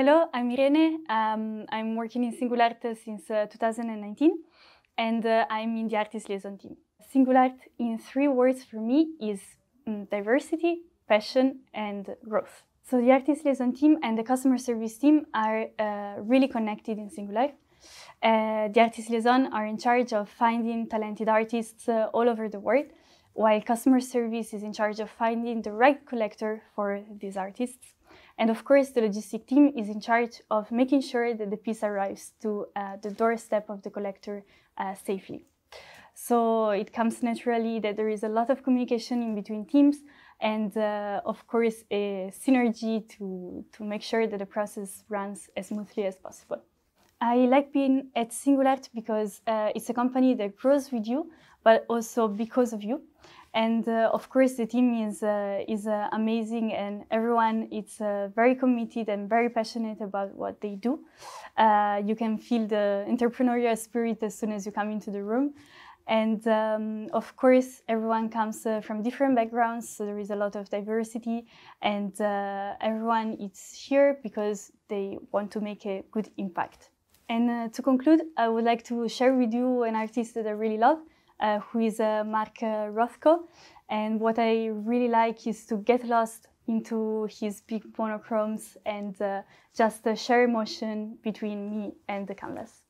Hello, I'm Irene. Um, I'm working in Art uh, since uh, 2019 and uh, I'm in the Artist Liaison team. Art, in three words for me, is um, diversity, passion, and growth. So the Artist Liaison team and the customer service team are uh, really connected in Singulart. Uh, the Artist Liaison are in charge of finding talented artists uh, all over the world while customer service is in charge of finding the right collector for these artists. And of course, the logistic team is in charge of making sure that the piece arrives to uh, the doorstep of the collector uh, safely. So it comes naturally that there is a lot of communication in between teams and uh, of course a synergy to, to make sure that the process runs as smoothly as possible. I like being at Singular because uh, it's a company that grows with you, but also because of you. And uh, of course, the team is uh, is uh, amazing, and everyone is uh, very committed and very passionate about what they do. Uh, you can feel the entrepreneurial spirit as soon as you come into the room. And um, of course, everyone comes uh, from different backgrounds, so there is a lot of diversity, and uh, everyone is here because they want to make a good impact. And uh, to conclude, I would like to share with you an artist that I really love, uh, who is uh, Mark uh, Rothko. And what I really like is to get lost into his big monochromes and uh, just share emotion between me and the canvas.